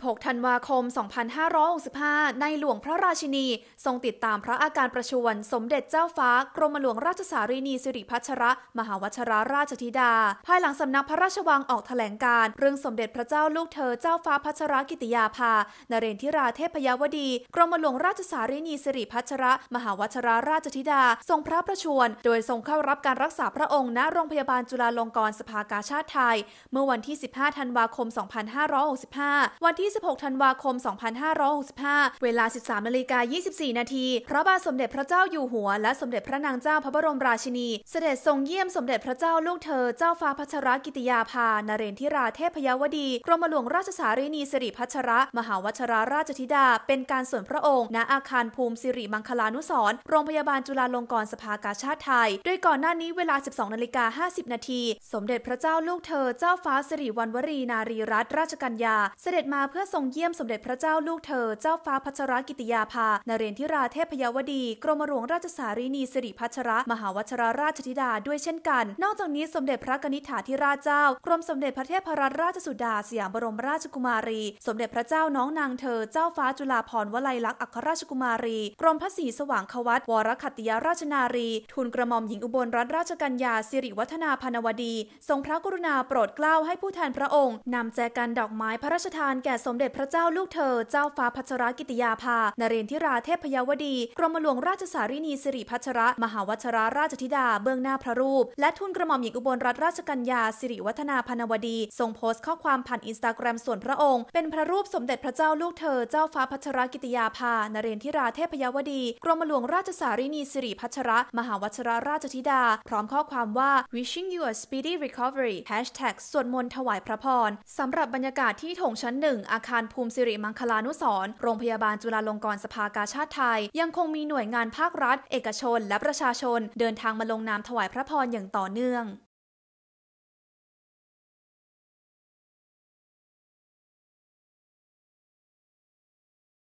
16 ธันวาคม 2565ในหลวงพระราชินี ทรงติดตามพระอาการประชวรสมเด็จเจ้าฟ้ากรมหลวงราชสารีนี สิริพัชระมหาวัชรา ราชธิดา ภายหลังสำนักพระราชวังออกแถลงการเรื่องสมเด็จพระเจ้าลูกเธอเจ้าฟ้าพัชรกิติยาภานเรนทิราเทพพยาวดี กรมหลวงราชสารีนีสิริพัชระมหาวัชรราชธิดาทรงพระประชวรโดยทรงเข้ารับการรักษาพระองค์ณโรงพยาบาลจุฬาลงกรณ์สภากาชาติไทย เมื่อวันที่ 15 ธันวาคม 2565วันที่16ธันวาคม 2565 เวลา 13นาฬิกา24นาที พระบาทสมเด็จพระเจ้าอยู่หัว และสมเด็จพระนางเจ้าพระบรมราชินี เสด็จทรงเยี่ยมสมเด็จพระเจ้าลูกเธอ เจ้าฟ้าพัชรกิติยาภา นเรนทิราเทพพยวดี กรมหลวงราชสารีนีสิริพัชระ มหาวชราราชธิดา เป็นการส่วนพระองค์ณอาคารภูมิสิริมังคลานุสรโรงพยาบาลจุฬาลงกรณ์สภากาชาติไทย โดยก่อนหน้านี้เวลา12นาฬิกา50นาที สมเด็จพระเจ้าลูกเธอ เจ้าฟ้าสิริวัณวรี นารีรัตนราชกัญญาเสด็จมาเพื่อทรงเยี่ยมสมเด็จพระเจ้าลูกเธอ เจ้าฟ้าพัชรกิติยาภานเรนทิราเทพยวดี กรมหลวงราชสารีนีสิริพัชระมหาวัชรราชธิดา ด้วยเช่นกัน นอกจากนี้สมเด็จพระกนิษฐาธิราชเจ้า กรมสมเด็จพระเทพรัตนราชสุดาสยามบรมราชกุมารี สมเด็จพระเจ้าน้องนางเธอ เจ้าฟ้าจุฬาภรณ์วลัยลักษณ์อัครราชกุมารี กรมพระศรีสว่างควัตวรคัตติยาราชนารีทูลกระหม่อมหญิงอุบลรัตนราชกัญญาสิริวัฒนาพานวดี ทรงพระกรุณาโปรดเกล้าให้ผู้แทนพระองค์นำแจกันดอกไม้พระราชทานแก่สมเด็จพระเจ้าลูกเธอ เจ้าฟ้าพัชรกิติยาภา นเรนทิราเทพพยาวดี กรมหลวงราชสารินีสิริพัชระมหาวัชราราชธิดา เบื้องหน้าพระรูป และทุนกระหม่อมหญิงอุบลรัตนราชกัญญาสิริวัฒนาพนวดี ทรงโพสต์ข้อความผ่านอินสตาแกรมส่วนพระองค์ เป็นพระรูปสมเด็จพระเจ้าลูกเธอ เจ้าฟ้าพัชรกิติยาภา นเรนทิราเทพพยาวดี กรมหลวงราชสารินีสิริพัชระมหาวัชราราชธิดา พร้อมข้อความว่า wishing you a speedy recovery สวดมนต์ถวายพระพร สำหรับบรรยากาศที่โถงชั้นหนึ่งอาคารภูมิสิริมังคลานุสรโรงพยาบาลจุฬาลงกรณ์สภากาชาติไทย ยังคงมีหน่วยงานภาครัฐ เอกชน และประชาชน เดินทางมาลงนามถวายพระพรอย่างต่อเนื่อง